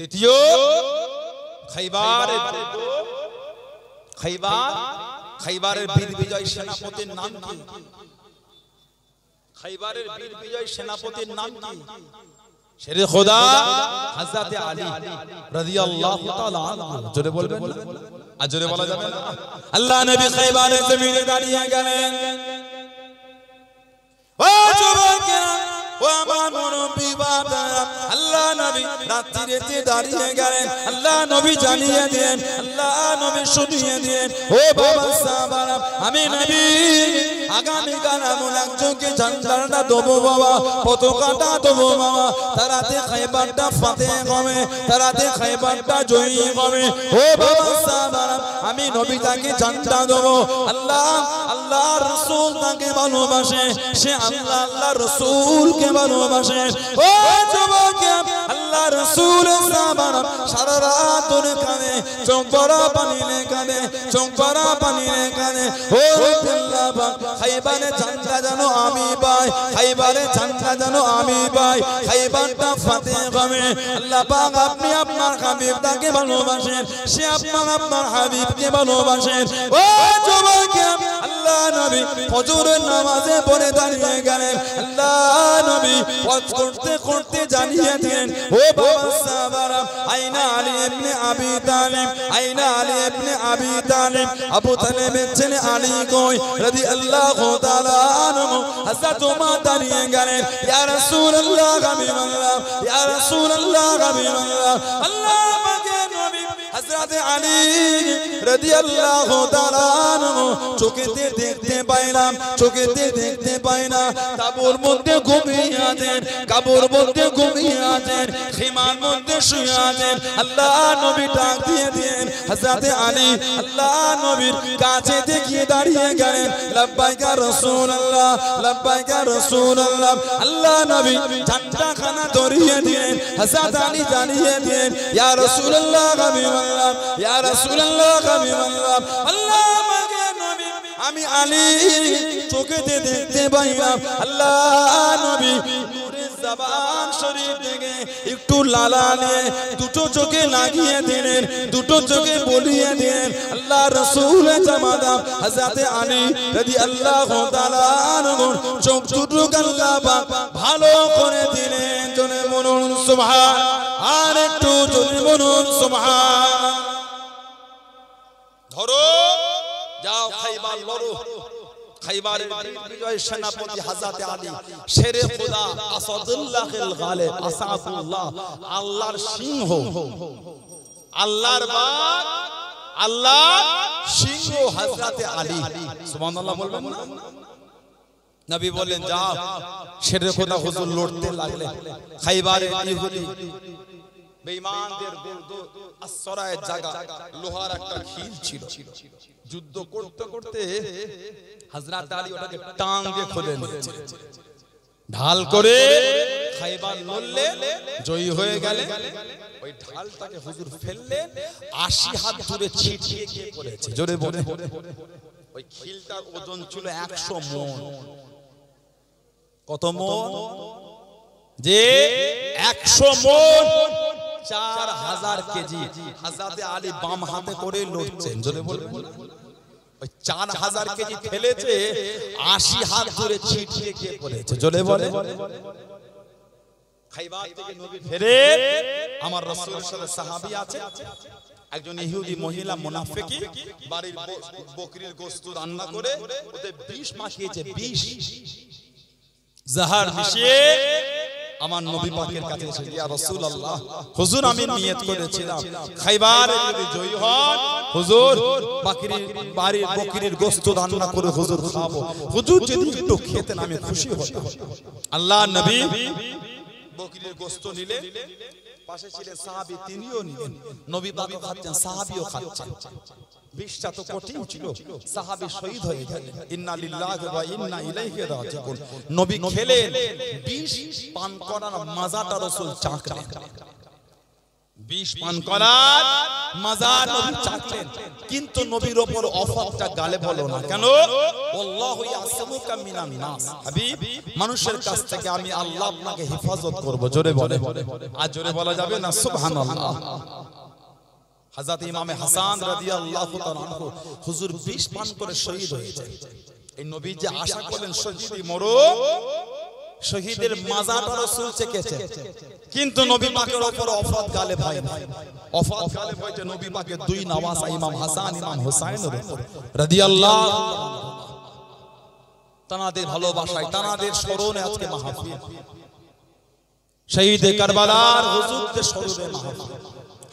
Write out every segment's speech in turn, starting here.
দ্বিতীয় খাইবারের খাইবার খাইবারের বীর বিজয় সেনাপতির নাম কি খাইবারের বীর বিজয় সেনাপতির নাম কি শেরে খোদা হযরত আলী রাদিয়াল্লাহু তাআলা জোরে বলবেন আর জোরে বলা যাবে না আল্লাহ নবী খাইবারের জমিনে দাঁড়িয়ে গেলেন ও যুবকেরা ও আমার মুরব্বী বাবা আল্লাহ নবী রাত্রিতে দাঁড়িয়ে গেলেন আল্লাহ নবী জানিয়ে দেন আল্লাহ নবী শুনিয়ে দিয়ে ও বাবা সাহাবারা আমি নবী আগামী কাল এমন একজনকে ঝান্ডাটা দেবো বাবা পতাকাটা দেবো বাবা তারাতে খাইবারটা ফাতে কমে তারাতে খাইবারটা জয়ী কমে ও বাবা সাহাবারা আমি নবী তাকে ঝান্ডা দেবো আল্লাহ আল্লাহ রসুল তাকে ভালোবাসে সে আল্লাহ আল্লাহ রসুলকে ভালোবাসে ও যুবক আল্লাহ রসুল সারা রাত কানে চৌপরা পানিলে কানে চৌপরা পানিলে কানে ও খাইবারে চান্দা জানো আমি পাই খাইবারে চান্দা জানো আমি পাই খাইবারটা ফাতে কমে আল্লাহ পাক আপনি আপনার হাবিবটাকে ভালোবাসেন সে আপনার আপনার হাবিবকে ভালোবাসেন ও যুবক আল্লাহ নবী ফজরের নামাজে পড়ে দাঁড়িয়ে গেলেন আল্লাহ নবী হজ করতে করতে জানিয়ে দিলেন ও বাবা সাহাবারা আইনা আলী ইবনে আবি তালিব আইনা আলী ইবনে আবি তালিব আবু তালেবের ছেলে আলী কই রাদিয়াল্লাহু তাআলা আনহু হজরত আলী রাদিয়াল্লাহু তাআলা চোখেতে দেখতে পাইলাম চোখেতে দেখতে পাই না তাবুর মধ্যে ঘুমিয়ে কাবুর মধ্যে ঘুমিয়ে সীমার মধ্যে শুয়ে আল্লাহ নবী ডাক দিয়ে দেন হজরত আলী আল্লাহ নবীর কাছে দেখিয়ে দাঁড়িয়ে গেলেন লব্বাইকা রাসূলুল্লাহ লব্বাইকা রাসূলুল্লাহ আল্লাহ নবী ঝান্ডা খানা ধরিয়ে দিলেন হজরত আলী জানিয়ে দিলেন ইয়া রাসূলুল্লাহ হাবিবাল্লাহ হাবিবাল্লাহ ইয়া রাসূলুল্লাহ হাবিবাল্লাহ আল্লাহ আমাকে নবী আমি আলী চোখেতে দেখতে পাইলাম আল্লাহ নবী একটু লালানে দুটো চোখে লাগিয়ে দিলেন দুটো চোখে বলিয়ে দিলেন আল্লাহ রসুল জামাদাম হাজাতে আলী যদি আল্লাহ চোখ দুটো আল্লাহ ভালো করে দিলেন জনে মনুন সুবহান আর একটু বলুন ধরো যাও খাইবার আল্লাহর সিংহ আল্লাহর আল্লাহ সিংহ হাজরাতে আলী বলবেন নবী বলেন যা সেরে খোদা হুজুর লড়তে লাগলে খাইবার জায়গা লোহার একটা খিল ছিল যুদ্ধ করতে করতে হযরত আলী ওটাকে টাং দিয়ে খুলে নিয়েছে ঢাল করে খাইবার নললে জয়ী হয়ে গেলে ওই ঢালটাকে হুজুর ফেললে আশি হাত ধরে ছিটিয়ে পড়েছে জোরে বলে ওই খিলটার ওজন ছিল একশো মন কত মন যে একশো মন চার হাজার কেজি আলী বাম হাতে করে লড়ছেন চার হাজার কেজি ফেলেছে আশি হাত ধরে ছিটিয়ে জলে বলে আমার রসুল সাথে সাহাবি আছে একজন ইহুদি মহিলা মুনাফিকি বাড়ির বকরির গোস্ত রান্না করে ওতে বিষ মাখিয়েছে বিষ জাহার মিশিয়ে আমার নবী পাকের কাছে এসে ইয়া রাসূলুল্লাহ হুজুর আমি নিয়ত করেছিলাম খাইবার যদি জয় হয় হুজুর বাকরির বাড়ির বকরির গোশত রান্না করে হুজুর খাবো হুজুর যদি একটু খেতেন আমি খুশি হতাম আল্লাহর নবী বকরির গোশত নিলে পাশে ছিলেন সাহাবি তিনিও নিলেন নবী পাক খাচ্ছেন সাহাবিও খাচ্ছেন বিষটা তো কঠিন ছিল সাহাবি শহীদ হয়ে গেলেন ইন্না লিল্লাহি ওয়া ইন্না ইলাইহি রাজিউন নবী খেলেন বিশ পান করার মজাটা রাসূল চাখলেন বিষ পান করার নবী চাচ্ছেন কিন্তু নবীর ওপর অফারটা গালে বলো না কেন আল্লাহু ইয়াসমুকা মিনান নাস হাবিব মানুষের কাছ থেকে আমি আল্লাহ আপনাকে হেফাজত করব জোরে বলে আর জোরে বলা যাবে না সুবহানাল্লাহ হযরত ইমামে হাসান রাদিয়াল্লাহু তাআলা হুজুর বিষ পান করে শহীদ হয়েছে এই নবী যে আশা করলেন শহীদ মরো শহীদের মাজাটা রসুল চেকেছে কিন্তু নবী পাকের উপর অফাত গালে ভাই নাই অফাত গালে হয়েছে নবী পাকের দুই নামাজ ইমাম হাসান ইমাম হুসাইন রাদিয়াল্লাহু তানাদের ভালোবাসায় তানাদের স্মরণে আজকে মাহফিল শহীদ কারবালার হুজুরদের স্মরণে মাহফিল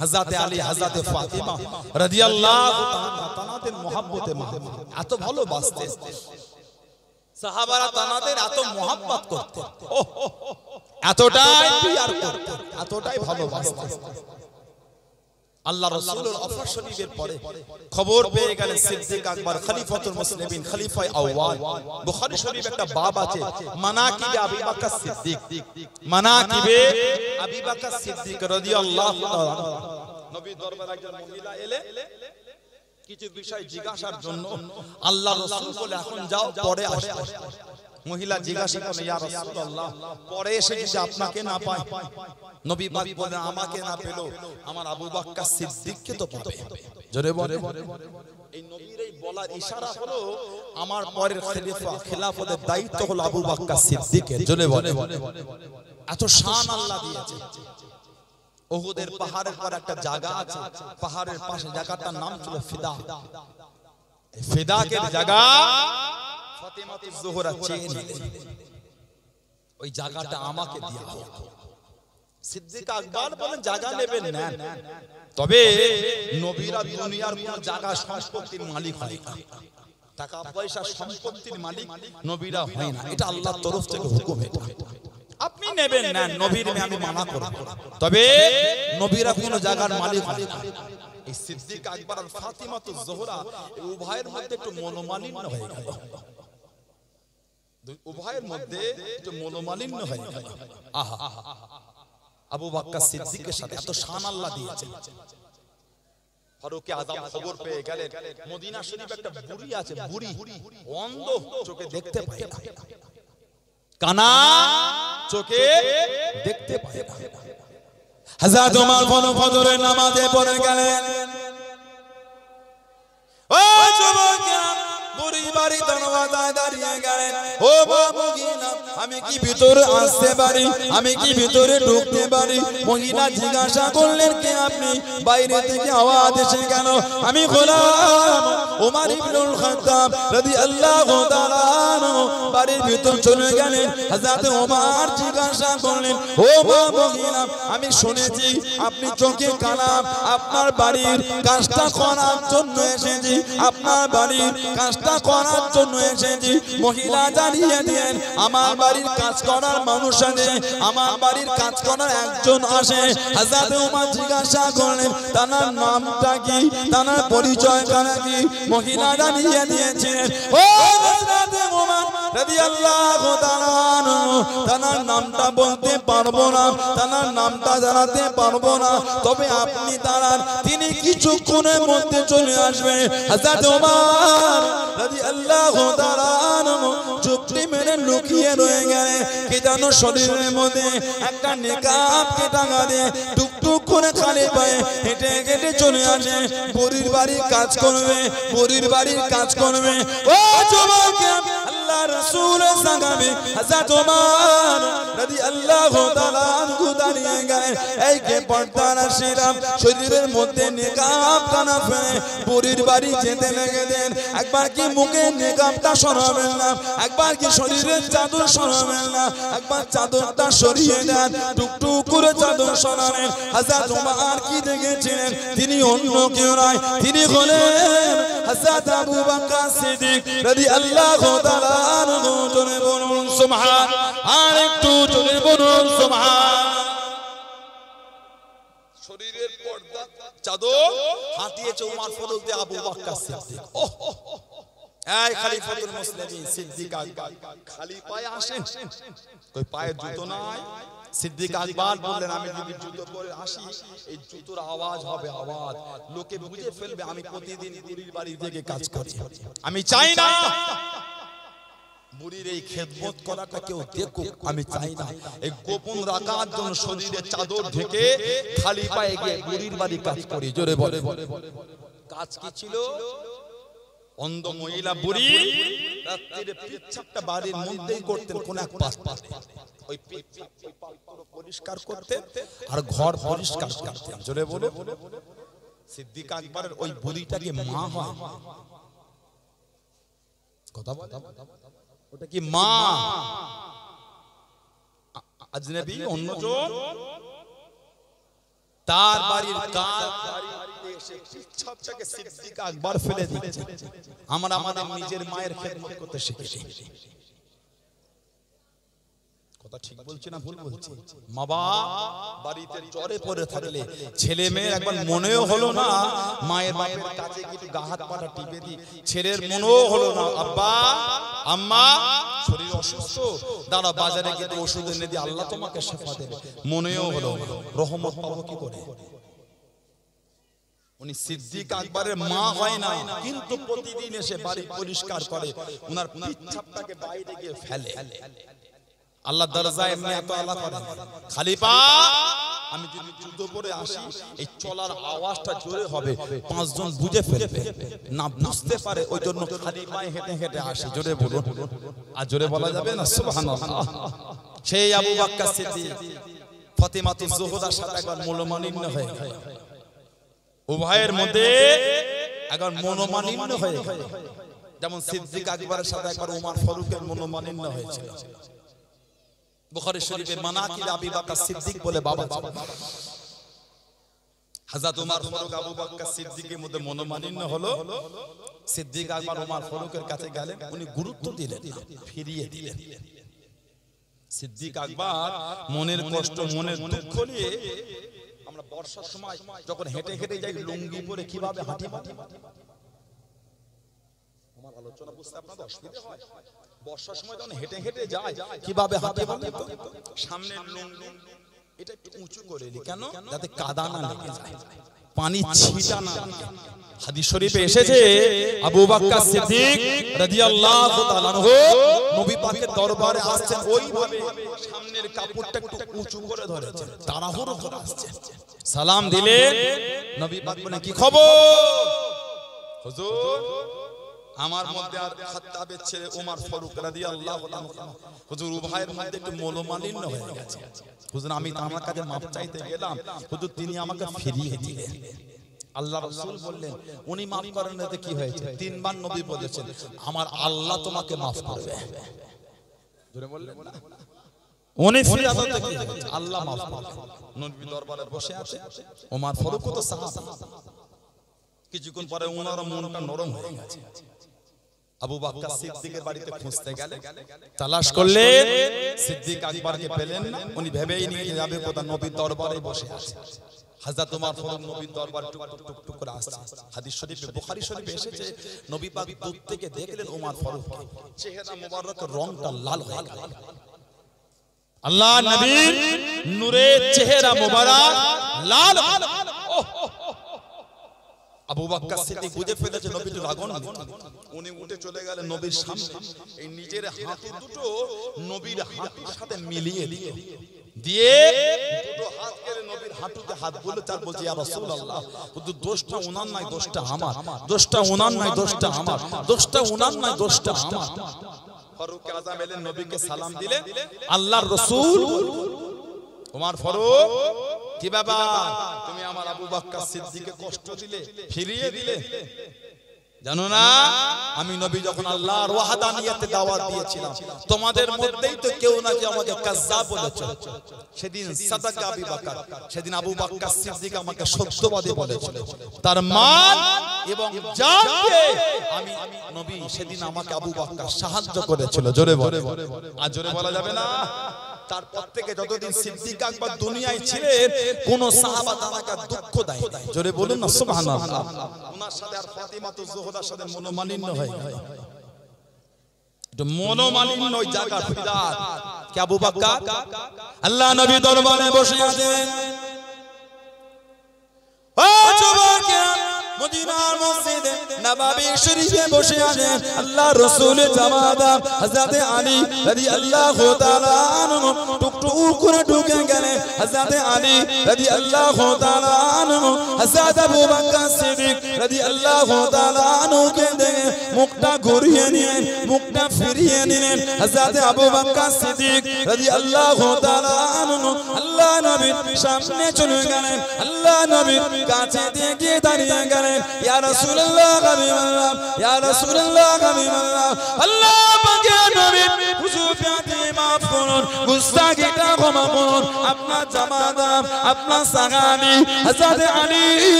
হযরত আলী হযরত ফাতিমা রাদিয়াল্লাহু তানাদের মহব্বতে মাহফিল এত ভালোবাসতে সাহাবারা তানাদের এত মোহাম্মত করতে এতটাই পিয়ার করতে এতটাই ভালোবাসতে আল্লাহ রাসূলের অফার শরীফের পরে খবর পেয়ে গেলেন সিদ্দিক আকবর খলিফাতুল মুসলিমিন খলিফায়ে আউয়াল বুখারী শরীফ একটা বাব আছে মানাকিবে আবি বকর সিদ্দিক মানাকিবে আবি বকর সিদ্দিক রাদিয়াল্লাহু তাআলা নবী দরবারে একজন মহিলা এলে কিছু বিষয় জিজ্ঞাসার জন্য আল্লাহ রসুল বলে এখন যাও পরে আসে মহিলা জিজ্ঞাসা করে ইয়া রাসূলুল্লাহ পরে এসে যদি আপনাকে না পায় নবী পাক বলে আমাকে না পেলো আমার আবু বকর সিদ্দিককে তো পাবে জোরে বলে এই নবীর এই বলার ইশারা হলো আমার পরের খলিফা খেলাফতের দায়িত্ব হলো আবু বকর সিদ্দিকের জোরে বলে এত শান আল্লাহ দিয়েছে ওহুদের পাহাড়ের পর একটা জায়গা আছে পাহাড়ের পাশে জায়গাটার নাম ছিল ফিদা ফিদাকের জায়গা ফাতেমাতুজ জোহরা ওই জায়গাটা আমাকে হোক সিদ্দিক আকবর বলেন জায়গা নেবেন না তবে নবীরা দুনিয়ার কোন জায়গা সম্পত্তির মালিক হয় না টাকা পয়সা সম্পত্তির মালিক নবীরা হয় না এটা আল্লাহর তরফ থেকে হুকুম এটা আপনি নেবেন না নবীর আমি মানা করব তবে নবীরা কোন জায়গার মালিক না এই সিদ্দিক আকবর আর ফাতিমা তো জোহরা উভয়ের মধ্যে একটু মনোমালিন্য হয়ে গেল উভয়ের মধ্যে একটু মনোমালিন্য হয়ে গেল আহা আবু বাক্কা সিদ্দিকের সাথে এত শান আল্লাহ দিয়েছে ফারুকে খবর পেয়ে গেলেন মদিনা শরীফ একটা বুড়ি আছে বুড়ি অন্ধ চোখে দেখতে পায় না কানা চোখে দেখতে পারে হাজার তোমার ফল ফজরে নামাজে পড়ে গেলেন আমি খোলা ঢুকতে পারি মহিলা করলেন আপনি বাইরে থেকে কেন আমি বাড়ির ভিতর চলে গেলেন যাতে ওমার জিজ্ঞাসা করলেন ও মা মহিলা আমি শুনেছি আপনি চোখে কালাম আপনার বাড়ির কাজটা করার জন্য এসেছি আপনার বাড়ির কাজটা করার জন্য এসেছি মহিলা জানিয়ে দিয়ে আমার বাড়ির কাজ করার মানুষ আছে আমার বাড়ির কাজ করার একজন আসে হাজাতে ওমার জিজ্ঞাসা করলেন তার নামটা কি তার পরিচয় কারা কি মহিলা জানিয়ে দিয়েছে ও তানার নামটা বলতে পারবো না তানার নামটা জানাতে পারবো না তবে আপনি দাঁড়ান তিনি কিছুক্ষণের মধ্যে চলে আসবেন হযরত লুকিয়ে রয়ে গেলে কে যেন শরীরের মধ্যে একটা নেকাবকে টাঙা করে খালি পায়ে হেঁটে হেঁটে চলে বাড়ির কাজ করবে বরির বাড়ির কাজ করবে ও আল্লাহ রসুল সাঙ্গামে হযরত ওমর রাদিয়াল্লাহু তাআলা আনহু দাঁড়িয়ে গেলেন এই কে পর্দার শিরাম শরীরের মধ্যে নিকাব টানা ফেলে বুড়ির বাড়ি যেতে লেগে দেন একবার কি মুখে নিকাবটা সরাবেন না একবার কি শরীরের চাদর সরাবেন না একবার চাদরটা সরিয়ে দেন টুকটুক করে চাদর সরালেন হযরত ওমর কি দেখেছিলেন তিনি অন্য কেউ নয় তিনি হলেন হাসাদ আবু বকর সিদ্দিক রাদিয়াল্লাহু তাআলা আনহু জোরে বলুন সুবহান আর একটু জোরে বলুন সুবহান শরীরের পর্দা চাদর হাতিয়েছে ওমর ফজল দিয়ে আবু বকর সিদ্দিক ওহ এই খলিফাতুল মুসলিমিন সিদ্দিক আকবর খালি পায়ে আসেন কই পায়ে জুতো নাই সিদ্দিক আকবর বললেন আমি যদি জুতো পরে আসি এই জুতোর আওয়াজ হবে আওয়াজ লোকে বুঝে ফেলবে আমি প্রতিদিন বুড়ির বাড়ি থেকে কাজ করি আমি চাই না মুড়ির এই খেদমত করাটা কেউ দেখুক আমি চাই না এই গোপন রাখার জন্য শরীরে চাদর ঢেকে খালি পায়ে গিয়ে বুড়ির বাড়ি কাজ করি জোরে বলে কাজ কি ছিল অন্ধ মহিলা বুড়ি রাত্রির পিচ্ছাপটা বাড়ির মধ্যেই করতেন কোন এক পাশ পাশ ওই পরিষ্কার করতে আর ঘর পরিষ্কার জোরে বলে সিদ্দিক আকবরের ওই মা হয় কথা ওটা কি মা আজনবী অন্যজন তার বাড়ির মনেও হলো ছেলের মনেও হলো না আব্বা আম্মা শরীর অসুস্থ দাঁড়া বাজারে গিয়ে ওষুধ এনে দিয়ে আল্লাহ তোমাকে দেবে মনেও হলো রহমত পাবো কি করে উনি সিদ্দিক আকবরের মা হয় না কিন্তু প্রতিদিন এসে বাড়ি পরিষ্কার করে উনার পিছাপটাকে বাইরে গিয়ে ফেলে আল্লাহ দরজা এমনি এত আলাদা করে খালিফা আমি যদি যুদ্ধ পরে আসি এই চলার আওয়াজটা জোরে হবে পাঁচজন বুঝে ফেলবে না বুঝতে পারে ওই জন্য খালিফায় হেঁটে হেঁটে আসে জোরে বলুন আর জোরে বলা যাবে না সুবহানাল্লাহ সেই আবু বাক্কা সিদ্দিক ফতেমাতুজ জোহরার সাথে একবার মূল্যমানিন্য হয়ে উভয়ের মধ্যে এখন মনোমালিন্য হয়ে যেমন সিদ্দিক আকবরের সাথে একবার উমার ফারুকের মনোমালিন্য হয়েছিল বুখারী শরীফে মানাকিল আবি সিদ্দিক বলে বাবা বাবা ফারুক আবু সিদ্দিকের মধ্যে মনোমালিন্য হলো সিদ্দিক আকবর ফারুকের কাছে গেলে উনি গুরুত্ব দিলেন ফিরিয়ে দিলেন সিদ্দিক আকবর মনের কষ্ট মনের দুঃখ নিয়ে বর্ষার সময় যখন হেঁটে হেঁটে যাই লুঙ্গি পরে কিভাবে হাঁটি হাঁটি আমার আলোচনা বুঝতে আপনাদের অসুবিধা হয় বর্ষার সময় যখন হেঁটে হেঁটে যায় কিভাবে হাঁটে হাঁটে সামনে লুঙ্গি এটা একটু উঁচু করে নি কেন যাতে কাদা না লেগে যায় পানি ছিটা না হাদিস শরীফে এসেছে আবু বকর সিদ্দিক রাদিয়াল্লাহু তাআলা আনহু নবী পাকের দরবারে আসছেন ওইভাবে সামনের কাপড়টা একটু উঁচু করে ধরেছেন তাড়াহুড়ো করে আসছেন সালাম দিলেন নবী পাক বলেন কি খবর হুজুর আমার মধ্যে আর খাত্তাবের ছেলে ওমর ফারুক রাদিয়াল্লাহু তাআলা হুজুর উভয়ের মধ্যে একটু মনোমালিন্য হয়ে গেছে হুজুর আমি আমার কাছে মাপ চাইতে গেলাম হুজুর তিনি আমাকে ফিরিয়ে দিলেন আল্লাহ রাসূল বললেন উনি মাফ করেন এতে কি হয়েছে তিনবার নবী বলেছেন আমার আল্লাহ তোমাকে মাফ করবে জোরে বললেন না উনি কিছুক্ষণ পরে মনটা নরম হয়ে গেছে আবু বকর সিদ্দিকের বাড়িতে খুঁজতে গেলে তালাশ করলে সিদ্দিক আকবরকে পেলেন উনি ভেবেই নিয়ে যাবে কোথা নবীর দরবারে বসে আছে নবীর দেখলেন রংটা লাল হয়ে গেল আল্লাহ নবীর নূরে চেহারা মোবারক লাল আবু বকর সিদ্দিক বুঝে ফেলেছে নবীর আগুন উনি উঠে চলে গেলেন নবীর সামনে এই নিজের হাতে দুটো নবীর হাতের সাথে মিলিয়ে দিয়ে দিয়ে দুটো হাত করে নবীর হাঁটুতে হাত বলে তার বলছে ইয়া রাসূলুল্লাহ কিন্তু দোষটা উনার নয় দোষটা আমার দোষটা উনার নয় দোষটা আমার দোষটা উনার নয় দোষটা আমার ফারুক আজম এলেন নবীকে সালাম দিলে আল্লাহর রসুল তোমার ফারুক কি বাবা তুমি আমার আবু বকর সিদ্দিকে কষ্ট দিলে ফিরিয়ে দিলে জানো না আমি নবী যখন আল্লাহর ওয়াহদানিয়তে দাওয়াত দিয়েছিলাম তোমাদের মধ্যেই তো কেউ না নাকি আমাকে কাজ্জাব বলেছে সেদিন সাদাকা আবু বকর সেদিন আবু বকর সিদ্দিক আমাকে সত্যবাদী বলেছিল তার মান এবং জানকে আমি নবী সেদিন আমাকে আবু বকর সাহায্য করেছিল জোরে বলে আর জোরে বলা যাবে না তারপর থেকে যতদিন সিদ্দিক আকবর দুনিয়ায় ছিলেন কোন সাহাবা তাকে দুঃখ দেয় জোরে বলুন না সুবহানাল্লাহ ওনার সাথে আর ফাতিমাতু সাথে মনোমালিন্য হয় আল্লাহ নবী দরবারে বসে আছেন ও মদিনার মসজিদে নবাবী শরীফে বসে আছেন আল্লাহ রসুলের জামাতা হযরতে আলী রাদিয়াল্লাহু তাআলা আনহু টুকটুক করে ঢুকে গেলেন হযরতে আলী রাদিয়াল্লাহু তাআলা আনহু হযরত আবু বকর সিদ্দিক রাদিয়াল্লাহু তাআলা আনহুকে দেখে মুখটা ঘুরিয়ে নিলেন মুখটা ফিরিয়ে নিলেন হযরতে আবু বকর সিদ্দিক রাদিয়াল্লাহু তাআলা আনহু আল্লাহ নবীর সামনে চলে গেলেন আল্লাহ নবীর কাছে গিয়ে দাঁড়িয়ে গেলেন يا رسول الله غبي الله يا رسول الله غبي الله الله আমাকে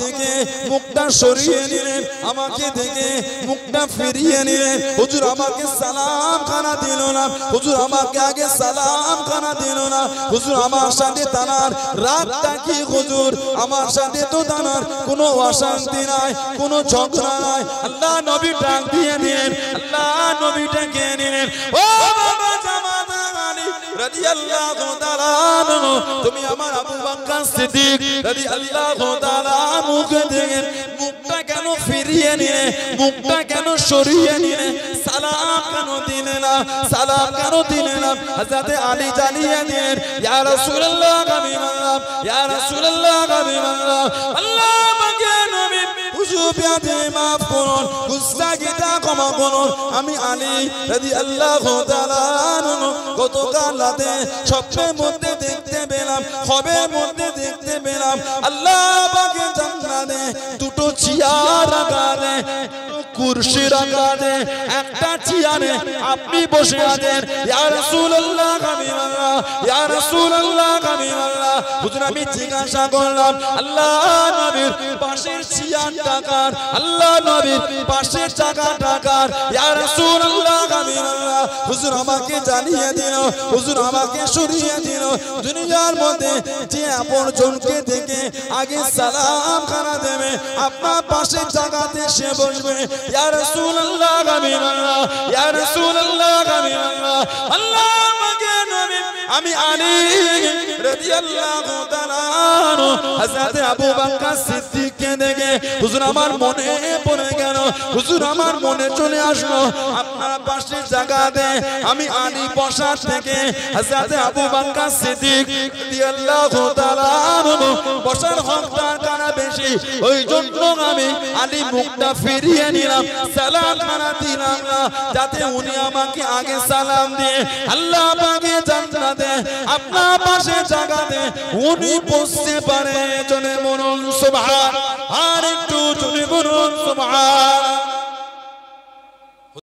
দেখে মুখটা সরিয়ে নিলেন আমাকে দেখে মুখটা ফিরিয়ে নিলেন হুজুর আমাকে সালাম খানা দিল না হুজুর আমাকে আগে সালাম খানা দিল না হুজুর আমার সাথে তানার রাতটা কি হুজুর আমার সাথে সাথে তো দানার কোনো অশান্তি নাই কোনো ঝগড়া নাই আল্লাহ নবী ডাক দিয়ে দিলেন আল্লাহ নবী ডেকে নিলেন ও বাবা জামাত তুমি আমার আবু বাক্কা সিদ্দিক রাদিয়াল্লাহু তাআলা মুখ দেখেন মুখ কেন ফিরিয়ে নিয়ে মুখটা কেন সরিয়ে নিয়ে সালাম কেন দিনে না সালাম কেন দিনে না হাজাতে আলী জানিয়ে দিন ইয়ার রাসূলুল্লাহ আমি মানলাম ইয়া রাসূলুল্লাহ আমি মানলাম আল্লাহ গুস্তা আমি আলী রাদিয়াল্লাহু গতকাল রাতে মধ্যে দেখতে পেলাম খবের মধ্যে দেখতে পেলাম আল্লাহ বাগে জান্নাতে দুটো চিয়ার আকারে কুরসির আকারে একটা চিয়ারে আপনি বসে আছেন ইয়া রাসূলুল্লাহ কামিমাল্লাহ ইয়া রাসূলুল্লাহ কামিমাল্লাহ বুঝুন আমি জিজ্ঞাসা করলাম আল্লাহ নবীর পাশের চেয়ার টাকার আল্লাহ নবীর পাশের টাকা টাকার ইয়া রাসূলুল্লাহ কামিমাল্লাহ হুজুর আমাকে জানিয়ে দিন হুজুর আমাকে শুনিয়ে দিন দুনিয়ার মধ্যে যে আপন জনকে দেখে আগে সালাম খানা দেবে আপনার পাশে জায়গাতে সে বসবে ইয়া রাসূলুল্লাহ আমিন আল্লাহ ইয়া রাসূলুল্লাহ আমিন আল্লাহ আল্লাহ আমাকে নবী আমি আলী রাদিয়াল্লাহু তাআলা হযরত আবু বকর সিদ্দিককে দেখে হুজুর আমার মনে পড়ে হুজুর আমার মনে চলে আসলো আপনারা পাশের জায়গাতে আমি আনি বসার থেকে হাজরাতে আবু বকর সিদ্দিক রাদিয়াল্লাহু তাআলা আনহু বসার হকদার কারা বেশি ওই জন্য আমি আলী মুক্তা ফিরিয়ে নিলাম সালাম খানা দিলাম না যাতে উনি আমাকে আগে সালাম দিয়ে আল্লাহ পাকে জান্নাতে আপনার পাশে জায়গাতে উনি পৌঁছতে পারে জনে মনন সুবহান আর একটু ابن سمعان